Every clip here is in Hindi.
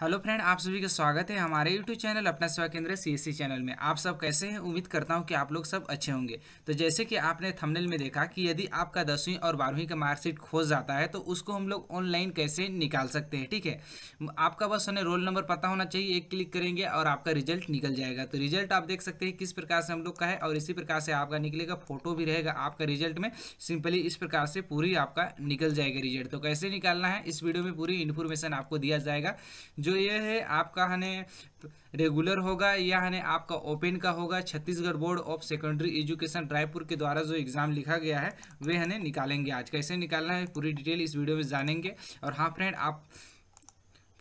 हेलो फ्रेंड आप सभी का स्वागत है हमारे यूट्यूब चैनल अपना सेवा केंद्र सी e चैनल में आप सब कैसे हैं उम्मीद करता हूं कि आप लोग सब अच्छे होंगे तो जैसे कि आपने थंबनेल में देखा कि यदि आपका दसवीं और बारहवीं का मार्कशीट खो जाता है तो उसको हम लोग ऑनलाइन कैसे निकाल सकते हैं ठीक है आपका बस उन्हें रोल नंबर पता होना चाहिए एक क्लिक करेंगे और आपका रिजल्ट निकल जाएगा तो रिजल्ट आप देख सकते हैं किस प्रकार से हम लोग का है और इसी प्रकार से आपका निकलेगा फोटो भी रहेगा आपका रिजल्ट में सिंपली इस प्रकार से पूरी आपका निकल जाएगा रिजल्ट तो कैसे निकालना है इस वीडियो में पूरी इन्फॉर्मेशन आपको दिया जाएगा जो ये है आपका हने रेगुलर होगा या हने आपका ओपन का होगा Chhattisgarh board of secondary education Raipur के द्वारा जो एग्ज़ाम लिखा गया है वे हने निकालेंगे आज कैसे निकालना है पूरी डिटेल इस वीडियो में जानेंगे और हाँ फ्रेंड आप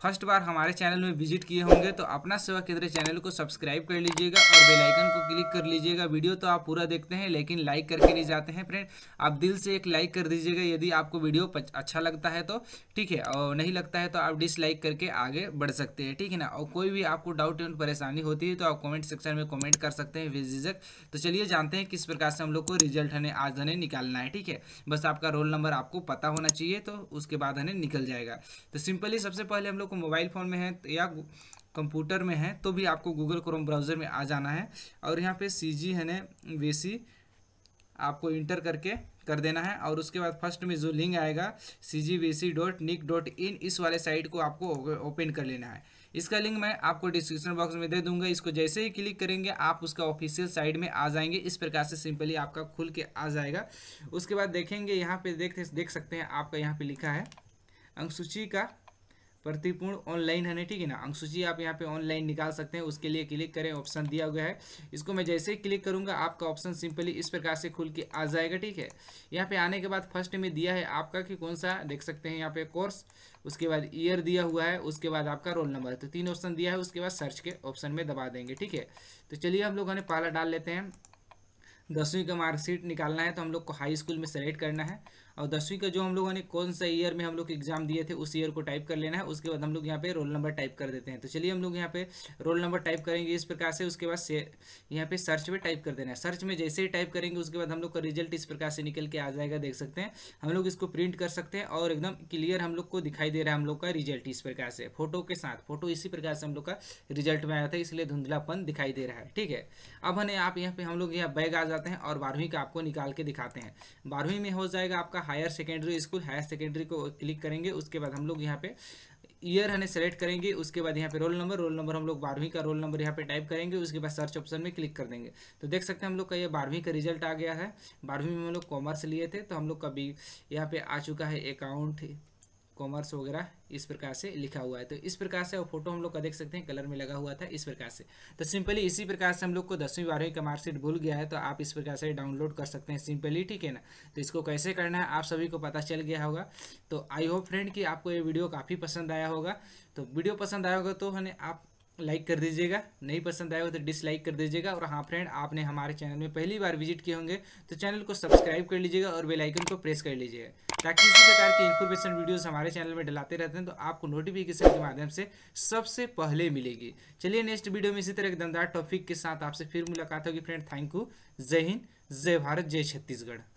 फर्स्ट बार हमारे चैनल में विजिट किए होंगे तो अपना सेवा केंद्र चैनल को सब्सक्राइब कर लीजिएगा और बेल आइकन को क्लिक कर लीजिएगा वीडियो तो आप पूरा देखते हैं लेकिन लाइक करके नहीं जाते हैं फ्रेंड आप दिल से एक लाइक कर दीजिएगा यदि आपको वीडियो अच्छा लगता है तो ठीक है और नहीं लगता है तो आप डिसलाइक करके आगे बढ़ सकते हैं ठीक है ना और कोई भी आपको डाउट एंड परेशानी होती है तो आप कॉमेंट सेक्शन में कॉमेंट कर सकते हैं विजिजक तो चलिए जानते हैं किस प्रकार से हम लोग को रिजल्ट हमें आज हमें निकालना है ठीक है बस आपका रोल नंबर आपको पता होना चाहिए तो उसके बाद हमें निकल जाएगा तो सिंपली सबसे पहले हम लोग लोग को मोबाइल फ़ोन में है तो या कंप्यूटर में है तो भी आपको गूगल क्रोम ब्राउज़र में आ जाना है और यहाँ पे सी जी है ना वी आपको इंटर करके कर देना है और उसके बाद फर्स्ट में जो लिंक आएगा सी जी वे C dot nic dot in इस वाले साइट को आपको ओपन कर लेना है इसका लिंक मैं आपको डिस्क्रिप्शन बॉक्स में दे दूंगा इसको जैसे ही क्लिक करेंगे आप उसका ऑफिशियल साइट में आ जाएंगे इस प्रकार से सिंपली आपका खुल के आ जाएगा उसके बाद देखेंगे यहाँ पे देख देख सकते हैं आपका यहाँ पे लिखा है अंगसूची का प्रतिपूर्ण ऑनलाइन है ना ठीक है ना अंक सूची आप यहाँ पे ऑनलाइन निकाल सकते हैं उसके लिए क्लिक करें ऑप्शन दिया हुआ है इसको मैं जैसे ही क्लिक करूंगा आपका ऑप्शन सिंपली इस प्रकार से खुल के आ जाएगा ठीक है यहाँ पे आने के बाद फर्स्ट में दिया है आपका कि कौन सा देख सकते हैं यहाँ पे कोर्स उसके बाद ईयर दिया हुआ है उसके बाद आपका रोल नंबर तो तीन ऑप्शन दिया है उसके बाद सर्च के ऑप्शन में दबा देंगे ठीक है तो चलिए हम लोग हमें पहला डाल लेते हैं दसवीं का मार्कशीट निकालना है तो हम लोग को हाई स्कूल में सेलेक्ट करना है और दसवीं का जो हम लोगों ने कौन सा ईयर में हम लोग एग्जाम दिए थे उस ईयर को टाइप कर लेना है उसके बाद हम लोग यहाँ पे रोल नंबर टाइप कर देते हैं तो चलिए हम लोग यहाँ पे रोल नंबर टाइप करेंगे इस प्रकार से उसके बाद यहाँ पे सर्च में टाइप कर देना है सर्च में जैसे ही टाइप करेंगे उसके बाद हम लोग का रिजल्ट इस प्रकार से निकल के आ जाएगा देख सकते हैं हम लोग इसको प्रिंट कर सकते हैं और एकदम क्लियर हम लोग को दिखाई दे रहा है हम लोग का रिजल्ट इस प्रकार से फोटो के साथ फोटो इसी प्रकार से हम लोग का रिजल्ट में आया था इसलिए धुंधलापन दिखाई दे रहा है ठीक है अब हमें आप यहाँ पे हम लोग यहाँ बैग आ जाते हैं और बारहवीं का आपको निकाल के दिखाते हैं बारहवीं में हो जाएगा आपका higher secondary school higher secondary को क्लिक करेंगे उसके बाद हम लोग यहाँ पे ईयर हमें सेलेक्ट करेंगे उसके बाद यहाँ पे रोल नंबर रोल नंबर हम लोग बारहवीं का रोल नंबर यहाँ पे टाइप करेंगे उसके बाद सर्च ऑप्शन में क्लिक कर देंगे तो देख सकते हैं हम लोग का ये बारहवीं का रिजल्ट आ गया है बारहवीं में हम लोग कॉमर्स लिए थे तो हम लोग का भी यहाँ पे आ चुका है अकाउंट कॉमर्स वगैरह इस प्रकार से लिखा हुआ है तो इस प्रकार से वो फोटो हम लोग का देख सकते हैं कलर में लगा हुआ था इस प्रकार से तो सिंपली इसी प्रकार से हम लोग को दसवीं बारहवीं का मार्कशीट भूल गया है तो आप इस प्रकार से डाउनलोड कर सकते हैं सिंपली ठीक है ना तो इसको कैसे करना है आप सभी को पता चल गया होगा तो आई होप फ्रेंड कि आपको ये वीडियो काफ़ी पसंद आया होगा तो वीडियो पसंद आया होगा तो हमें आप लाइक कर दीजिएगा नहीं पसंद आएगा तो डिसलाइक कर दीजिएगा और हाँ फ्रेंड आपने हमारे चैनल में पहली बार विजिट किए होंगे तो चैनल को सब्सक्राइब कर लीजिएगा और बेल आइकन को प्रेस कर लीजिएगा ताकि इसी प्रकार की इन्फॉर्मेशन वीडियोस हमारे चैनल में डलाते रहते हैं तो आपको नोटिफिकेशन के माध्यम से सबसे पहले मिलेगी चलिए नेक्स्ट वीडियो में इसी तरह के दमदार टॉपिक के साथ आपसे फिर मुलाकात होगी फ्रेंड थैंक यू जय हिंद जय भारत जय छत्तीसगढ़